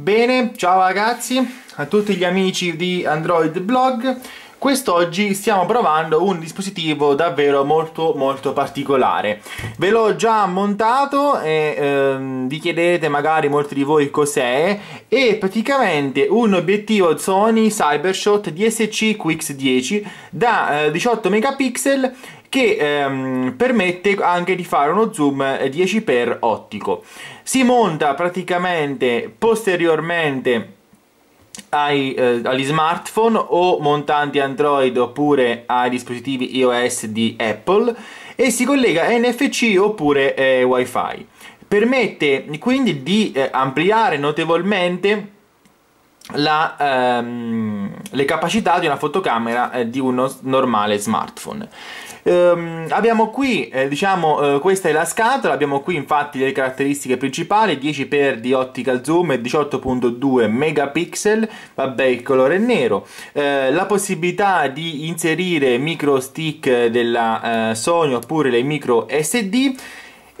Bene, ciao ragazzi, a tutti gli amici di Android Blog. Quest'oggi stiamo provando un dispositivo davvero molto molto particolare. Ve l'ho già montato e ehm, vi chiedete magari molti di voi cos'è. È praticamente un obiettivo Sony Cybershot DSC QX10 da eh, 18 megapixel che ehm, permette anche di fare uno zoom 10x eh, ottico. Si monta praticamente posteriormente ai, eh, agli smartphone o montanti Android oppure ai dispositivi iOS di Apple e si collega a NFC oppure eh, WiFi. Permette quindi di eh, ampliare notevolmente la, ehm, le capacità di una fotocamera eh, di uno normale smartphone. Ehm, abbiamo qui, eh, diciamo, eh, questa è la scatola, abbiamo qui infatti le caratteristiche principali, 10x di optical zoom e 18.2 megapixel, vabbè il colore è nero, eh, la possibilità di inserire micro stick della eh, Sony oppure le micro SD,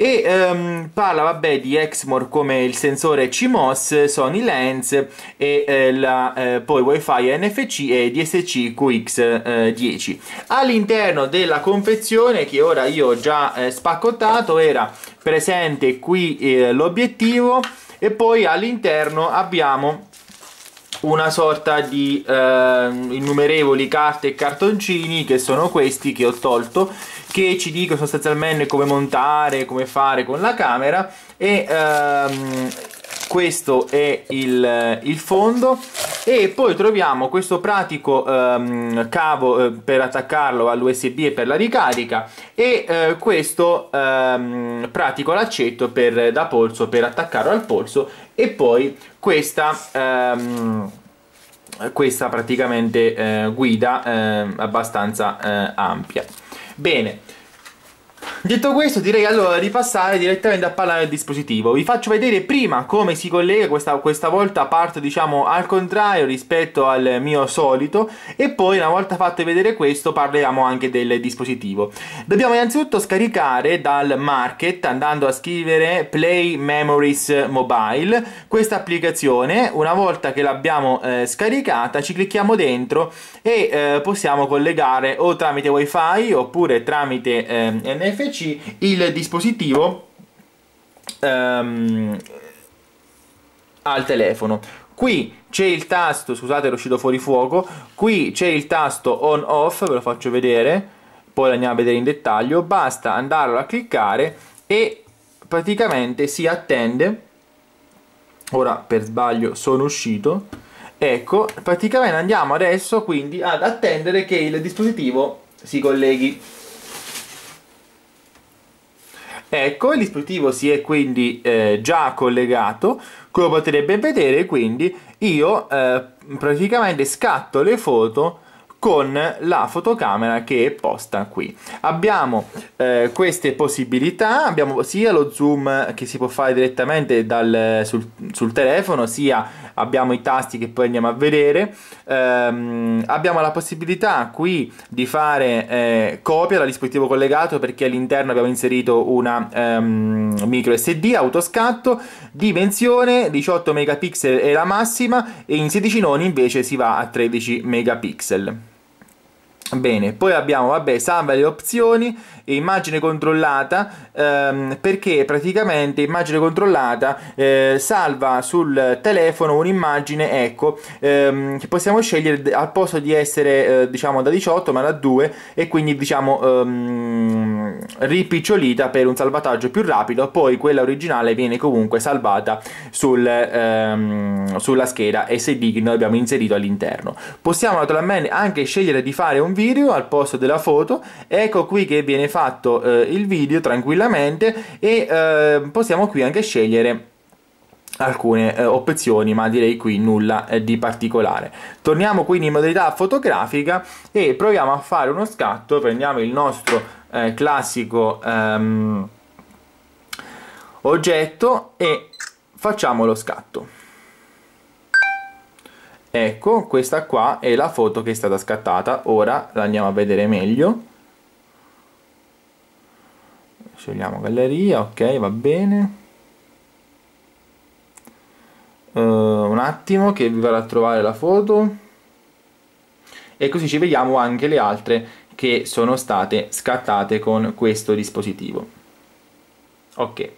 e ehm, parla vabbè di Exmor come il sensore CMOS, Sony Lens e eh, la, eh, poi Wi-Fi NFC e DSC QX10. Eh, all'interno della confezione che ora io ho già eh, spaccottato era presente qui eh, l'obiettivo e poi all'interno abbiamo una sorta di eh, innumerevoli carte e cartoncini che sono questi che ho tolto che ci dicono sostanzialmente come montare, come fare con la camera e ehm, questo è il, il, fondo e poi troviamo questo pratico ehm, cavo eh, per attaccarlo all'USB e per la ricarica e eh, questo ehm, pratico laccetto per, da polso per attaccarlo al polso e poi questa ehm, questa praticamente eh, guida ehm, abbastanza eh, ampia Bene. Detto questo direi allora di passare direttamente a parlare del dispositivo. Vi faccio vedere prima come si collega, questa, questa volta parto diciamo al contrario rispetto al mio solito e poi una volta fatto vedere questo parliamo anche del dispositivo. Dobbiamo innanzitutto scaricare dal market andando a scrivere Play Memories Mobile questa applicazione. Una volta che l'abbiamo eh, scaricata ci clicchiamo dentro e eh, possiamo collegare o tramite wifi oppure tramite eh, NFC invece il dispositivo um, al telefono qui c'è il tasto, scusate è uscito fuori fuoco, qui c'è il tasto on off, ve lo faccio vedere, poi lo andiamo a vedere in dettaglio, basta andarlo a cliccare e praticamente si attende, ora per sbaglio sono uscito, ecco, praticamente andiamo adesso quindi ad attendere che il dispositivo si colleghi. Ecco, il dispositivo si è quindi eh, già collegato, come potete ben vedere, quindi io eh, praticamente scatto le foto con la fotocamera che è posta qui. Abbiamo eh, queste possibilità, abbiamo sia lo zoom che si può fare direttamente dal, sul, sul, telefono, sia abbiamo i tasti che poi andiamo a vedere ehm, abbiamo la possibilità qui di fare eh, copia dal dispositivo collegato perché all'interno abbiamo inserito una ehm, micro SD autoscatto dimensione 18 megapixel è la massima e in 16 noni invece si va a 13 megapixel Bene, poi abbiamo, vabbè, salva le opzioni e immagine controllata ehm, perché praticamente immagine controllata eh, salva sul telefono un'immagine, ecco, ehm, che possiamo scegliere al posto di essere, eh, diciamo, da 18 ma da 2 e quindi, diciamo, ehm, ripicciolita per un salvataggio più rapido, poi quella originale viene comunque salvata sul, ehm, sulla scheda SD che noi abbiamo inserito all'interno. Possiamo naturalmente anche scegliere di fare un video al posto della foto, ecco qui che viene fatto eh, il video tranquillamente e eh, possiamo qui anche scegliere alcune eh, opzioni ma direi qui nulla eh, di particolare torniamo quindi in modalità fotografica e proviamo a fare uno scatto prendiamo il nostro eh, classico ehm, oggetto e facciamo lo scatto ecco questa qua è la foto che è stata scattata ora la andiamo a vedere meglio scegliamo galleria ok va bene uh, un attimo che vi vado a trovare la foto e così ci vediamo anche le altre che sono state scattate con questo dispositivo. Ok.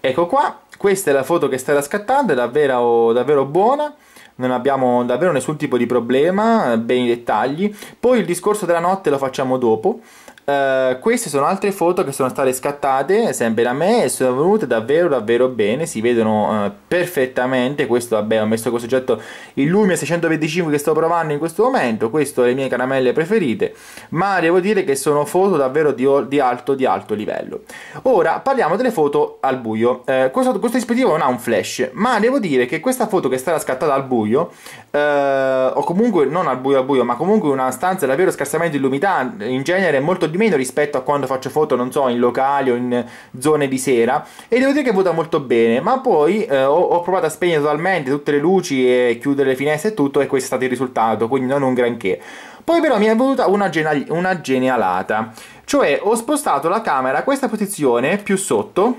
Ecco qua, questa è la foto che stai scattando, è davvero, davvero buona non abbiamo davvero nessun tipo di problema, ben i dettagli. Poi il discorso della notte lo facciamo dopo. Uh, queste sono altre foto che sono state scattate sempre da me e sono venute davvero davvero bene si vedono uh, perfettamente questo vabbè ho messo questo oggetto il Lumia 625 che sto provando in questo momento queste sono le mie caramelle preferite ma devo dire che sono foto davvero di, di alto di alto livello ora parliamo delle foto al buio uh, questo, questo, dispositivo non ha un flash ma devo dire che questa foto che è stata scattata al buio o comunque non al buio al buio ma comunque in una stanza davvero scarsamente illuminata in genere è molto di meno rispetto a quando faccio foto, non so, in locali o in eh, zone di sera e devo dire che vota molto bene, ma poi eh, ho, ho, provato a spegnere totalmente tutte le luci e chiudere le finestre e tutto e questo è stato il risultato, quindi non un granché. Poi però mi è venuta una, genial una genialata, cioè ho spostato la camera a questa posizione più sotto,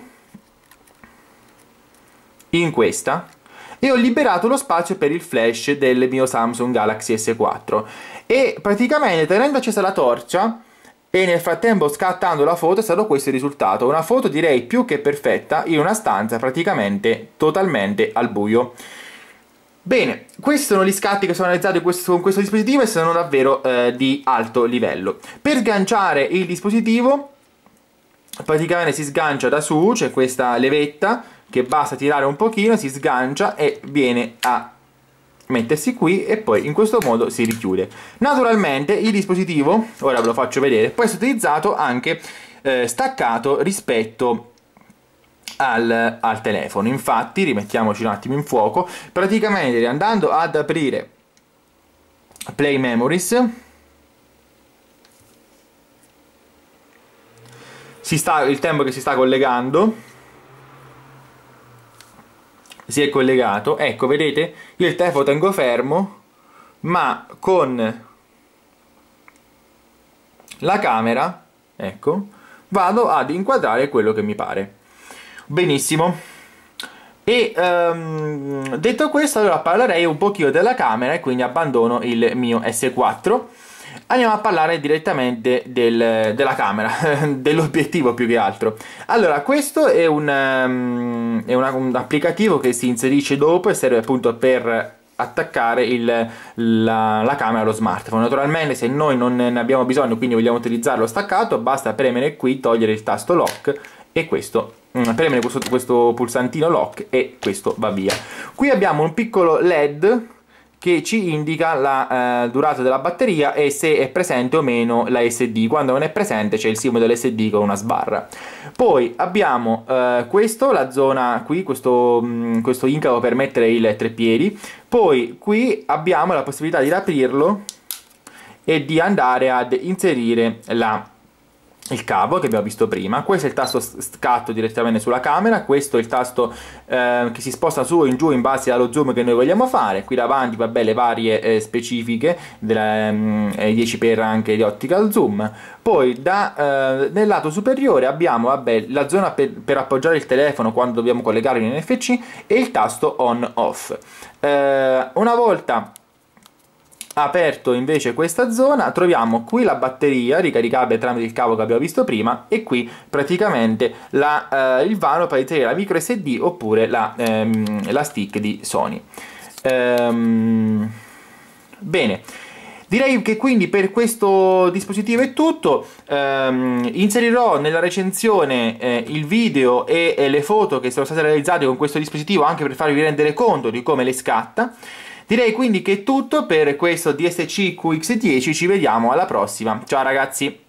in questa, e ho liberato lo spazio per il flash del mio Samsung Galaxy S4 e praticamente tenendo accesa la torcia e nel frattempo scattando la foto è stato questo il risultato, una foto direi più che perfetta in una stanza praticamente totalmente al buio. Bene, questi sono gli scatti che sono realizzati questo, con questo dispositivo e sono davvero eh, di alto livello. Per sganciare il dispositivo, praticamente si sgancia da su, c'è questa levetta che basta tirare un pochino, si sgancia e viene a mettersi qui e poi in questo modo si richiude naturalmente il dispositivo ora ve lo faccio vedere può essere utilizzato anche eh, staccato rispetto al, al telefono infatti rimettiamoci un attimo in fuoco praticamente andando ad aprire play memories sta, il tempo che si sta collegando si è collegato ecco vedete io il telefono tengo fermo ma con la camera ecco vado ad inquadrare quello che mi pare benissimo e um, detto questo allora parlerei un pochino della camera e quindi abbandono il mio S4 andiamo a parlare direttamente del, della camera, dell'obiettivo più che altro. Allora, questo è, un, um, è una, un, applicativo che si inserisce dopo e serve appunto per attaccare il, la, la, camera allo smartphone naturalmente se noi non ne abbiamo bisogno quindi vogliamo utilizzarlo staccato basta premere qui togliere il tasto lock e questo mm, premere questo, questo pulsantino lock e questo va via qui abbiamo un piccolo led che ci indica la eh, durata della batteria e se è presente o meno la SD. Quando non è presente c'è il simbolo dell'SD con una sbarra. Poi abbiamo eh, questo, la zona qui, questo, mh, mm, questo incavo per mettere il treppiedi. Poi qui abbiamo la possibilità di aprirlo e di andare ad inserire la il cavo che abbiamo visto prima, questo è il tasto scatto direttamente sulla camera, questo è il tasto eh, che si sposta su e in giù in base allo zoom che noi vogliamo fare, qui davanti vabbè le varie eh, specifiche, della, mm, 10x eh, anche di optical zoom, poi da, eh, nel lato superiore abbiamo vabbè, la zona per, per, appoggiare il telefono quando dobbiamo collegarlo in NFC e il tasto on off. Eh, una volta aperto invece questa zona troviamo qui la batteria ricaricabile tramite il cavo che abbiamo visto prima e qui praticamente la, eh, il vano per inserire la micro SD oppure la, ehm, la stick di Sony ehm, bene Direi che quindi per questo dispositivo è tutto, ehm, inserirò nella recensione eh, il video e, e eh, le foto che sono state realizzate con questo dispositivo anche per farvi rendere conto di come le scatta. Direi quindi che è tutto per questo DSC QX10, ci vediamo alla prossima, ciao ragazzi!